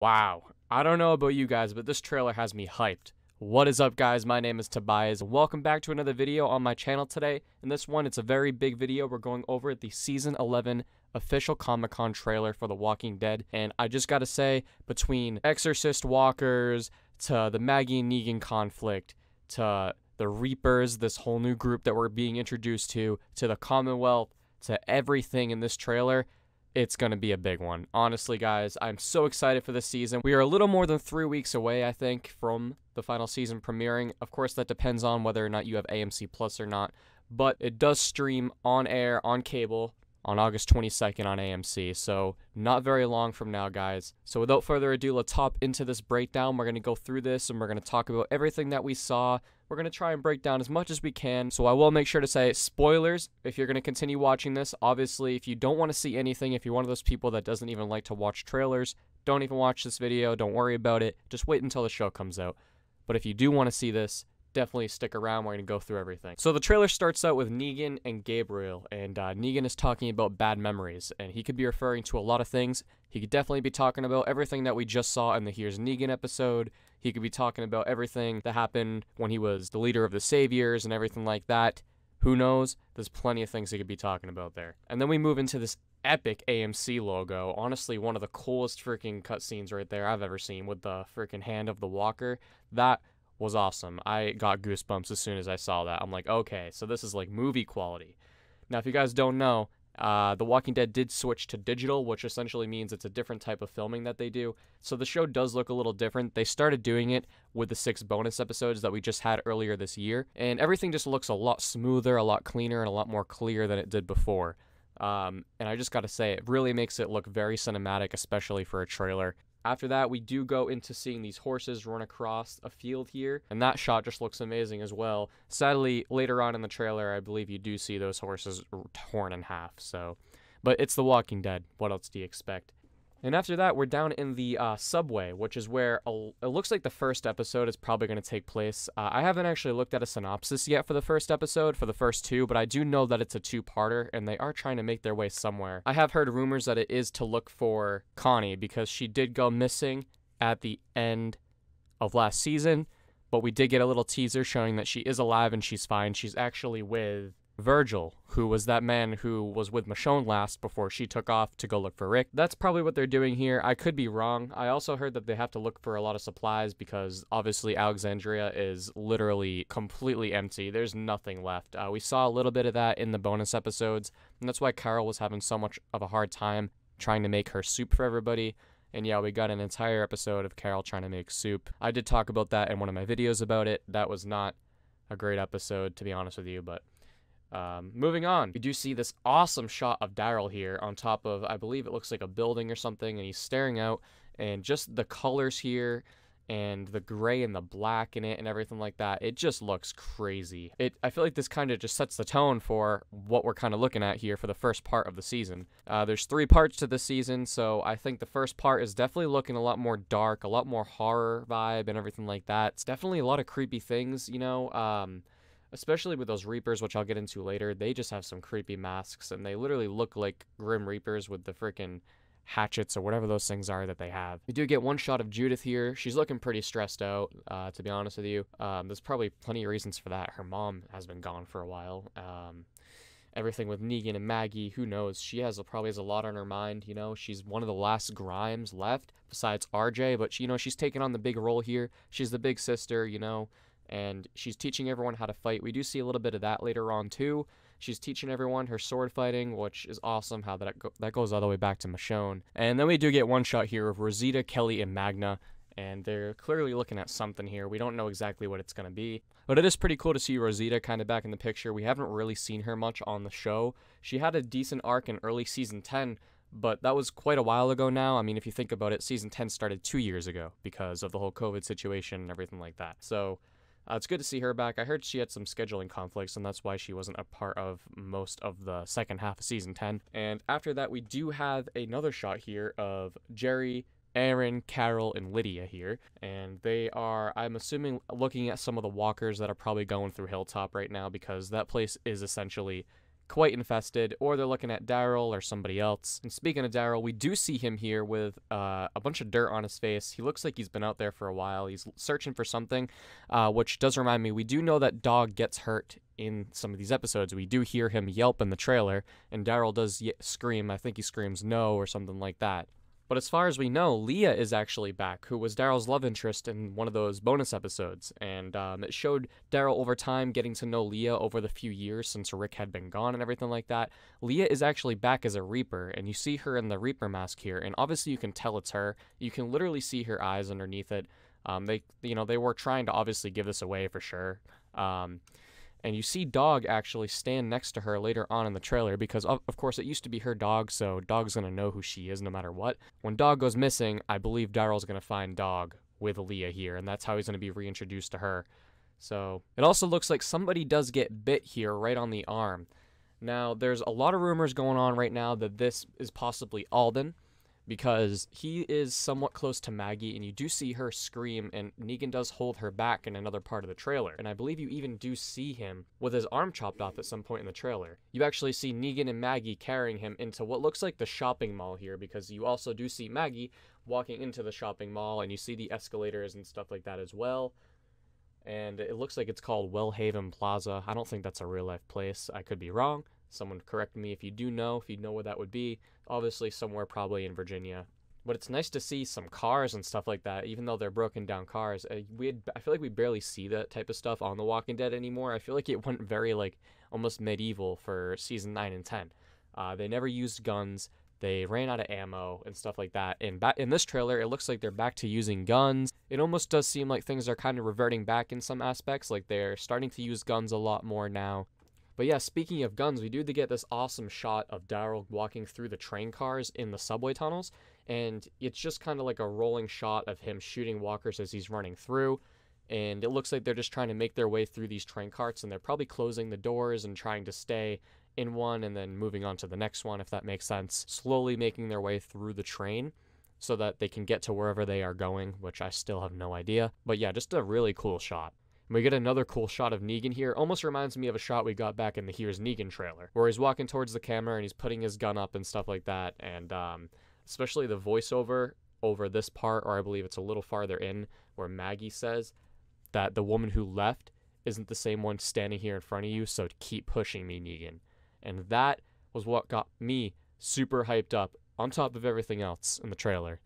Wow. I don't know about you guys, but this trailer has me hyped. What is up guys, my name is Tobias. Welcome back to another video on my channel today. In this one, it's a very big video. We're going over the Season 11 official Comic-Con trailer for The Walking Dead. And I just gotta say, between Exorcist Walkers, to the Maggie and Negan conflict, to the Reapers, this whole new group that we're being introduced to, to the Commonwealth, to everything in this trailer, it's going to be a big one. Honestly, guys, I'm so excited for this season. We are a little more than three weeks away, I think, from the final season premiering. Of course, that depends on whether or not you have AMC Plus or not, but it does stream on air, on cable, on August 22nd on AMC. So, not very long from now, guys. So, without further ado, let's hop into this breakdown. We're going to go through this and we're going to talk about everything that we saw, we're going to try and break down as much as we can. So I will make sure to say spoilers if you're going to continue watching this. Obviously, if you don't want to see anything, if you're one of those people that doesn't even like to watch trailers, don't even watch this video. Don't worry about it. Just wait until the show comes out. But if you do want to see this, definitely stick around. We're going to go through everything. So the trailer starts out with Negan and Gabriel, and uh, Negan is talking about bad memories, and he could be referring to a lot of things. He could definitely be talking about everything that we just saw in the Here's Negan episode. He could be talking about everything that happened when he was the leader of the Saviors and everything like that. Who knows? There's plenty of things he could be talking about there. And then we move into this epic AMC logo. Honestly, one of the coolest freaking cutscenes right there I've ever seen with the freaking hand of the walker. That was awesome. I got goosebumps as soon as I saw that. I'm like, okay, so this is like movie quality. Now, if you guys don't know, uh, The Walking Dead did switch to digital, which essentially means it's a different type of filming that they do. So the show does look a little different. They started doing it with the six bonus episodes that we just had earlier this year, and everything just looks a lot smoother, a lot cleaner, and a lot more clear than it did before. Um, and I just got to say, it really makes it look very cinematic, especially for a trailer. After that, we do go into seeing these horses run across a field here, and that shot just looks amazing as well. Sadly, later on in the trailer, I believe you do see those horses torn in half, so. But it's The Walking Dead. What else do you expect? And after that, we're down in the uh, subway, which is where it looks like the first episode is probably going to take place. Uh, I haven't actually looked at a synopsis yet for the first episode, for the first two, but I do know that it's a two parter and they are trying to make their way somewhere. I have heard rumors that it is to look for Connie because she did go missing at the end of last season, but we did get a little teaser showing that she is alive and she's fine. She's actually with Virgil, who was that man who was with Michonne last before she took off to go look for Rick. That's probably what they're doing here. I could be wrong. I also heard that they have to look for a lot of supplies because obviously Alexandria is literally completely empty. There's nothing left. Uh, we saw a little bit of that in the bonus episodes, and that's why Carol was having so much of a hard time trying to make her soup for everybody. And yeah, we got an entire episode of Carol trying to make soup. I did talk about that in one of my videos about it. That was not a great episode, to be honest with you, but um, moving on, we do see this awesome shot of Daryl here on top of, I believe it looks like a building or something, and he's staring out, and just the colors here and the gray and the black in it and everything like that, it just looks crazy. It I feel like this kind of just sets the tone for what we're kind of looking at here for the first part of the season. Uh, there's three parts to the season, so I think the first part is definitely looking a lot more dark, a lot more horror vibe and everything like that. It's definitely a lot of creepy things, you know. Um, especially with those Reapers, which I'll get into later. They just have some creepy masks, and they literally look like Grim Reapers with the freaking hatchets or whatever those things are that they have. We do get one shot of Judith here. She's looking pretty stressed out, uh, to be honest with you. Um, there's probably plenty of reasons for that. Her mom has been gone for a while. Um, everything with Negan and Maggie, who knows? She has a, probably has a lot on her mind. You know, she's one of the last Grimes left besides RJ, but she, you know she's taking on the big role here. She's the big sister. You know, and she's teaching everyone how to fight. We do see a little bit of that later on too. She's teaching everyone her sword fighting, which is awesome. How that go that goes all the way back to Michonne, and then we do get one shot here of Rosita, Kelly, and Magna. And they're clearly looking at something here. We don't know exactly what it's going to be. But it is pretty cool to see Rosita kind of back in the picture. We haven't really seen her much on the show. She had a decent arc in early season 10, but that was quite a while ago now. I mean, if you think about it, season 10 started two years ago because of the whole COVID situation and everything like that. So uh, it's good to see her back. I heard she had some scheduling conflicts, and that's why she wasn't a part of most of the second half of season 10. And after that, we do have another shot here of Jerry, Aaron, Carol, and Lydia here. And they are, I'm assuming, looking at some of the walkers that are probably going through Hilltop right now because that place is essentially quite infested, or they're looking at Daryl or somebody else. And speaking of Daryl, we do see him here with uh, a bunch of dirt on his face. He looks like he's been out there for a while. He's searching for something, uh, which does remind me, we do know that Dog gets hurt in some of these episodes. We do hear him yelp in the trailer, and Daryl does scream. I think he screams no or something like that. But as far as we know, Leah is actually back, who was Daryl's love interest in one of those bonus episodes, and um, it showed Daryl over time getting to know Leah over the few years since Rick had been gone and everything like that. Leah is actually back as a Reaper, and you see her in the Reaper mask here, and obviously you can tell it's her. You can literally see her eyes underneath it. Um, they, you know, they were trying to obviously give this away for sure. Um, and you see Dog actually stand next to her later on in the trailer because, of, of, course, it used to be her dog, so Dog's gonna know who she is no matter what. When Dog goes missing, I believe Daryl's gonna find Dog with Leah here, and that's how he's gonna be reintroduced to her. So it also looks like somebody does get bit here right on the arm. Now, there's a lot of rumors going on right now that this is possibly Alden because he is somewhat close to Maggie and you do see her scream and Negan does hold her back in another part of the trailer. And I believe you even do see him with his arm chopped off at some point in the trailer. You actually see Negan and Maggie carrying him into what looks like the shopping mall here because you also do see Maggie walking into the shopping mall and you see the escalators and stuff like that as well. And it looks like it's called Wellhaven Plaza. I don't think that's a real life place. I could be wrong. Someone correct me if you do know, if you know where that would be obviously somewhere probably in Virginia. But it's nice to see some cars and stuff like that, even though they're broken down cars. I, uh, we had, I feel like we barely see that type of stuff on The Walking Dead anymore. I feel like it went very like almost medieval for season nine and ten. Uh, they never used guns. They ran out of ammo and stuff like that. And ba- in this trailer, it looks like they're back to using guns. It almost does seem like things are kind of reverting back in some aspects. Like they're starting to use guns a lot more now. But yeah, speaking of guns, we do get this awesome shot of Daryl walking through the train cars in the subway tunnels, and it's just kind of like a rolling shot of him shooting walkers as he's running through. And it looks like they're just trying to make their way through these train carts, and they're probably closing the doors and trying to stay in one and then moving on to the next one, if that makes sense. Slowly making their way through the train so that they can get to wherever they are going, which I still have no idea. But yeah, just a really cool shot we get another cool shot of Negan here. Almost reminds me of a shot we got back in the Here's Negan trailer, where he's walking towards the camera and he's putting his gun up and stuff like that. And um, especially the voiceover over this part, or I believe it's a little farther in, where Maggie says that the woman who left isn't the same one standing here in front of you, so keep pushing me, Negan. And that was what got me super hyped up, on top of everything else in the trailer,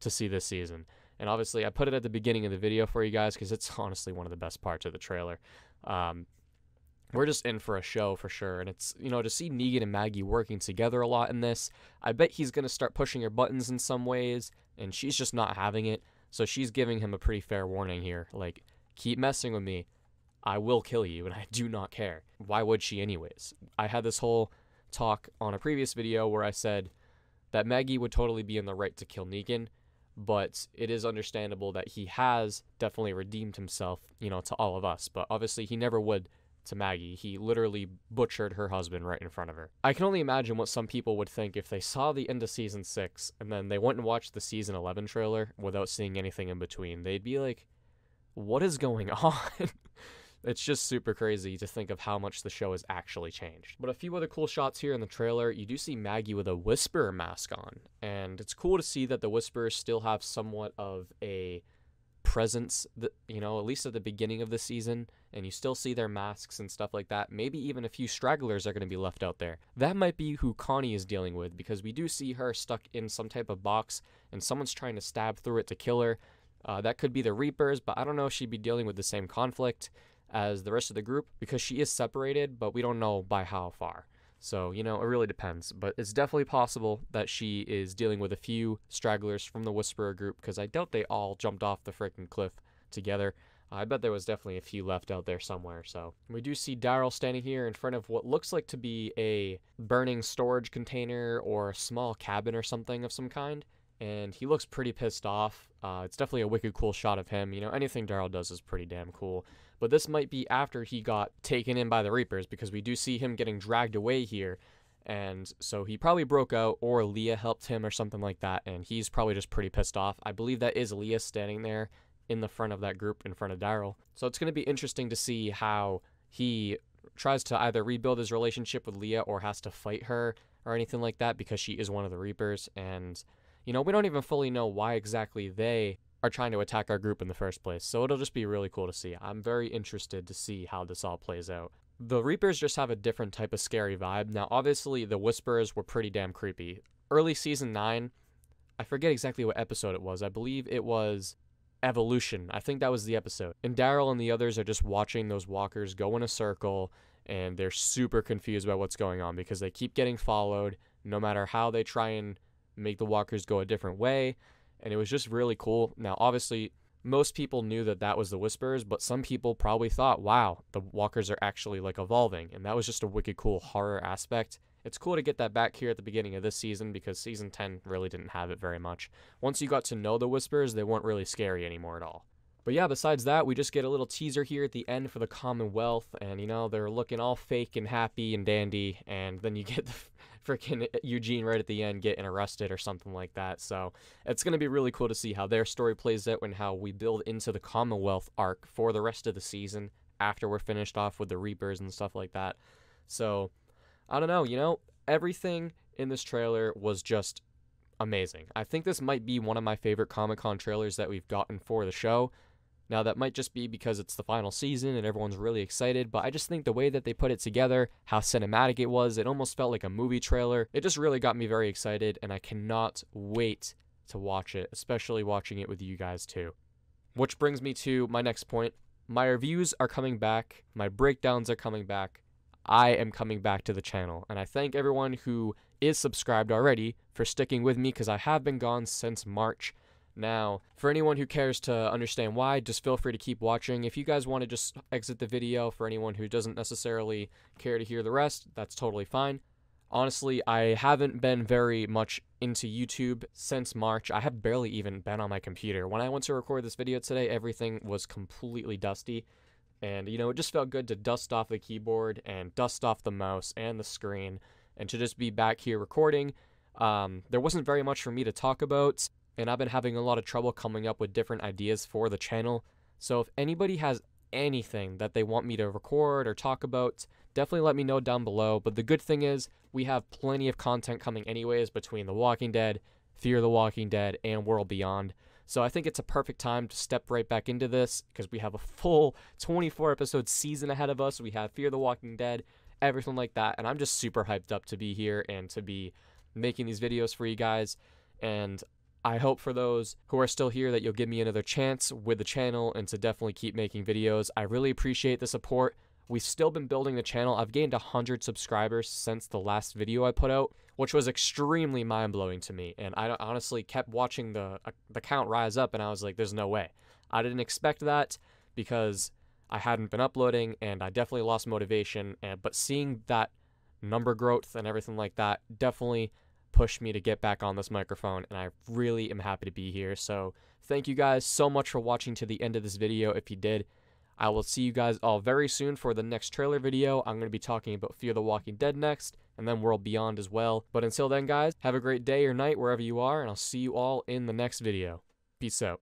to see this season. And obviously, I put it at the beginning of the video for you guys because it's honestly one of the best parts of the trailer. Um, we're just in for a show for sure. And it's, you know, to see Negan and Maggie working together a lot in this, I bet he's going to start pushing her buttons in some ways, and she's just not having it. So she's giving him a pretty fair warning here. Like, keep messing with me. I will kill you, and I do not care. Why would she, anyways? I had this whole talk on a previous video where I said that Maggie would totally be in the right to kill Negan, but it is understandable that he has definitely redeemed himself, you know, to all of us. But obviously, he never would to Maggie. He literally butchered her husband right in front of her. I can only imagine what some people would think if they saw the end of season 6 and then they went and watched the season 11 trailer without seeing anything in between. They'd be like, what is going on? It's just super crazy to think of how much the show has actually changed. But a few other cool shots here in the trailer. You do see Maggie with a Whisperer mask on, and it's cool to see that the Whisperers still have somewhat of a presence that you know at least at the beginning of the season and you still see their masks and stuff like that maybe even a few stragglers are going to be left out there that might be who connie is dealing with because we do see her stuck in some type of box and someone's trying to stab through it to kill her uh, that could be the reapers but i don't know if she'd be dealing with the same conflict as the rest of the group because she is separated, but we don't know by how far. So, you know, it really depends. But it's definitely possible that she is dealing with a few stragglers from the Whisperer group because I doubt they all jumped off the freaking cliff together. I bet there was definitely a few left out there somewhere. So we do see Daryl standing here in front of what looks like to be a burning storage container or a small cabin or something of some kind and he looks pretty pissed off. Uh, it's definitely a wicked cool shot of him. You know, anything Daryl does is pretty damn cool. But this might be after he got taken in by the Reapers because we do see him getting dragged away here. And so he probably broke out, or Leah helped him, or something like that. And he's probably just pretty pissed off. I believe that is Leah standing there in the front of that group in front of Daryl. So it's going to be interesting to see how he tries to either rebuild his relationship with Leah or has to fight her or anything like that because she is one of the Reapers. And you know, we don't even fully know why exactly they are trying to attack our group in the first place, so it'll just be really cool to see. I'm very interested to see how this all plays out. The Reapers just have a different type of scary vibe. Now, obviously, the Whisperers were pretty damn creepy. Early season 9, I forget exactly what episode it was. I believe it was Evolution. I think that was the episode. And Daryl and the others are just watching those walkers go in a circle, and they're super confused about what's going on because they keep getting followed no matter how they try and make the walkers go a different way. And it was just really cool. Now, obviously, most people knew that that was the Whisperers, but some people probably thought, wow, the walkers are actually like evolving. And that was just a wicked cool horror aspect. It's cool to get that back here at the beginning of this season because season 10 really didn't have it very much. Once you got to know the Whisperers, they weren't really scary anymore at all. But yeah, besides that, we just get a little teaser here at the end for the Commonwealth, and you know, they're looking all fake and happy and dandy, and then you get the, freaking Eugene right at the end getting arrested or something like that. So it's going to be really cool to see how their story plays out and how we build into the Commonwealth arc for the rest of the season after we're finished off with the Reapers and stuff like that. So I don't know, you know, everything in this trailer was just amazing. I think this might be one of my favorite Comic Con trailers that we've gotten for the show. Now, that might just be because it's the final season and everyone's really excited, but I just think the way that they put it together, how cinematic it was, it almost felt like a movie trailer. It just really got me very excited, and I cannot wait to watch it, especially watching it with you guys too. Which brings me to my next point. My reviews are coming back, my breakdowns are coming back. I am coming back to the channel, and I thank everyone who is subscribed already for sticking with me because I have been gone since March now. For anyone who cares to understand why, just feel free to keep watching. If you guys want to just exit the video for anyone who doesn't necessarily care to hear the rest, that's totally fine. Honestly, I haven't been very much into YouTube since March. I have barely even been on my computer. When I went to record this video today, everything was completely dusty. And, you know, it just felt good to dust off the keyboard and dust off the mouse and the screen and to just be back here recording. Um, there wasn't very much for me to talk about and I've been having a lot of trouble coming up with different ideas for the channel. So if anybody has anything that they want me to record or talk about, definitely let me know down below. But the good thing is, we have plenty of content coming anyways between The Walking Dead, Fear the Walking Dead, and World Beyond. So I think it's a perfect time to step right back into this because we have a full 24 episode season ahead of us. We have Fear the Walking Dead, everything like that. And I'm just super hyped up to be here and to be making these videos for you guys. And I hope for those who are still here that you'll give me another chance with the channel and to definitely keep making videos. I really appreciate the support. We've still been building the channel. I've gained 100 subscribers since the last video I put out, which was extremely mind-blowing to me. And I honestly kept watching the, uh, the count rise up, and I was like, there's no way. I didn't expect that because I hadn't been uploading, and I definitely lost motivation. And But seeing that number growth and everything like that definitely – pushed me to get back on this microphone, and I really am happy to be here. So thank you guys so much for watching to the end of this video if you did. I will see you guys all very soon for the next trailer video. I'm going to be talking about Fear the Walking Dead next, and then World Beyond as well. But until then, guys, have a great day or night wherever you are, and I'll see you all in the next video. Peace out.